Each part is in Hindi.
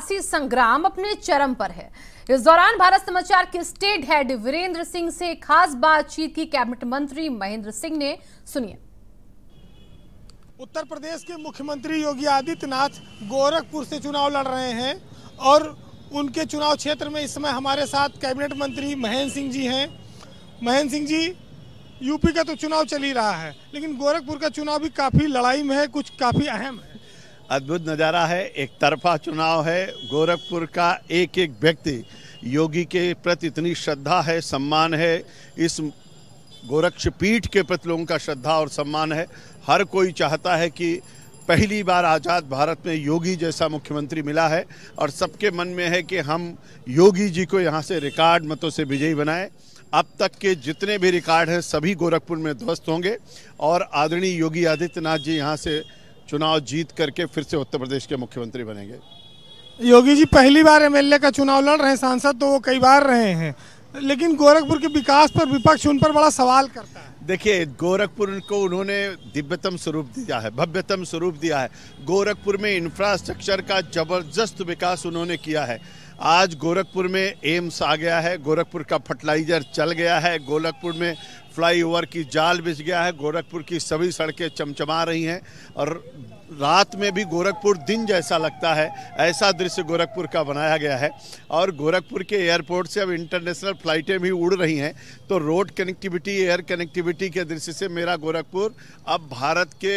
सियासी संग्राम अपने चरम पर है इस दौरान भारत समाचार के स्टेट हेड वीरेंद्र सिंह से खास बातचीत की कैबिनेट मंत्री महेंद्र सिंह ने सुनिए उत्तर प्रदेश के मुख्यमंत्री योगी आदित्यनाथ गोरखपुर से चुनाव लड़ रहे हैं और उनके चुनाव क्षेत्र में इस समय हमारे साथ कैबिनेट मंत्री महेंद्र सिंह जी हैं महेंद्र सिंह जी यूपी का तो चुनाव चल ही रहा है लेकिन गोरखपुर का चुनाव भी काफ़ी लड़ाई में है कुछ काफ़ी अहम है अद्भुत नज़ारा है एक तरफा चुनाव है गोरखपुर का एक एक व्यक्ति योगी के प्रति इतनी श्रद्धा है सम्मान है इस गोरक्ष पीठ के प्रति लोगों का श्रद्धा और सम्मान है हर कोई चाहता है कि पहली बार आज़ाद भारत में योगी जैसा मुख्यमंत्री मिला है और सबके मन में है कि हम योगी जी को यहाँ से रिकॉर्ड मतों से विजयी बनाएं अब तक के जितने भी रिकॉर्ड हैं सभी गोरखपुर में ध्वस्त होंगे और आदरणीय योगी आदित्यनाथ जी यहाँ से चुनाव जीत करके फिर से उत्तर प्रदेश के मुख्यमंत्री बनेंगे योगी जी पहली बार एमएलए का चुनाव लड़ रहे हैं सांसद तो वो कई बार रहे हैं लेकिन गोरखपुर के विकास पर विपक्ष उन पर बड़ा सवाल करता है देखिए गोरखपुर को उन्होंने दिव्यतम स्वरूप दिया है भव्यतम स्वरूप दिया है गोरखपुर में इंफ्रास्ट्रक्चर का जबरदस्त विकास उन्होंने किया है आज गोरखपुर में एम्स आ गया है गोरखपुर का फर्टिलाइजर चल गया है गोरखपुर में फ्लाईओवर की जाल बिछ गया है गोरखपुर की सभी सड़कें चमचमा रही हैं और रात में भी गोरखपुर दिन जैसा लगता है ऐसा दृश्य गोरखपुर का बनाया गया है और गोरखपुर के एयरपोर्ट से अब इंटरनेशनल फ़्लाइटें भी उड़ रही हैं तो रोड कनेक्टिविटी एयर कनेक्टिविटी के दृश्य से मेरा गोरखपुर अब भारत के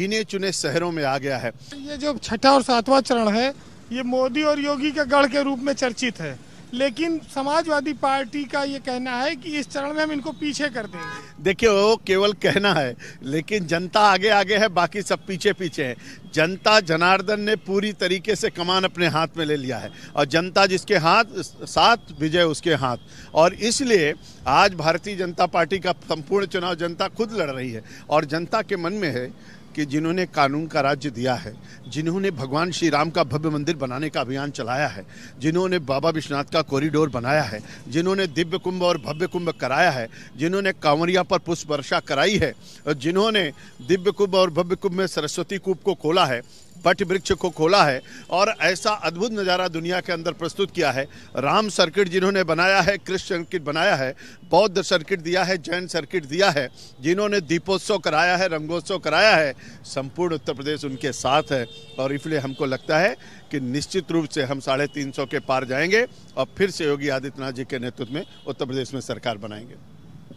गिने चुने शहरों में आ गया है ये जो छठा और सातवां चरण है ये मोदी और योगी के गढ़ के रूप में चर्चित है लेकिन समाजवादी पार्टी का ये कहना है कि इस चरण में हम इनको पीछे कर देंगे देखिए वो केवल कहना है लेकिन जनता आगे आगे है बाकी सब पीछे पीछे है जनता जनार्दन ने पूरी तरीके से कमान अपने हाथ में ले लिया है और जनता जिसके हाथ साथ विजय उसके हाथ और इसलिए आज भारतीय जनता पार्टी का संपूर्ण चुनाव जनता खुद लड़ रही है और जनता के मन में है कि जिन्होंने कानून का राज्य दिया है जिन्होंने भगवान श्री राम का भव्य मंदिर बनाने का अभियान चलाया है जिन्होंने बाबा विश्वनाथ का कॉरिडोर बनाया है जिन्होंने दिव्य कुंभ और भव्य कुंभ कराया है जिन्होंने कांवरिया पर पुष्प वर्षा कराई है और जिन्होंने दिव्य कुंभ और भव्य कुंभ में सरस्वती कुंभ को खोला है पट वृक्ष को खोला है और ऐसा अद्भुत नज़ारा दुनिया के अंदर प्रस्तुत किया है राम सर्किट जिन्होंने बनाया है कृष्ण सर्किट बनाया है बौद्ध सर्किट दिया है जैन सर्किट दिया है जिन्होंने दीपोत्सव कराया है रंगोत्सव कराया है संपूर्ण उत्तर प्रदेश उनके साथ है और इसलिए हमको लगता है कि निश्चित रूप से हम साढ़े तीन सौ के पार जाएंगे और फिर से योगी आदित्यनाथ जी के नेतृत्व में उत्तर प्रदेश में सरकार बनाएंगे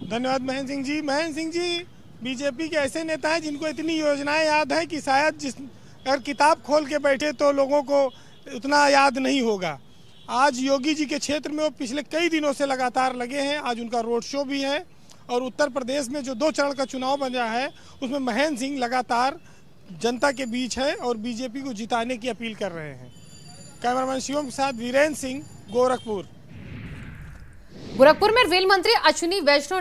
धन्यवाद महेंद्र सिंह जी महेंद्र सिंह जी बीजेपी के ऐसे नेता हैं जिनको इतनी योजनाएं याद है कि शायद जिस अगर किताब खोल के बैठे तो लोगों को उतना याद नहीं होगा आज योगी जी के क्षेत्र में वो पिछले कई दिनों से लगातार लगे हैं आज उनका रोड शो भी है और उत्तर प्रदेश में जो दो चरण का चुनाव बना है उसमें महेंद्र सिंह लगातार जनता के बीच है और बीजेपी को जिताने की अपील कर रहे हैं कैमरामैन शिवम के साथ वीरेंद्र सिंह गोरखपुर गोरखपुर में रेल मंत्री अश्विनी वैष्णव ने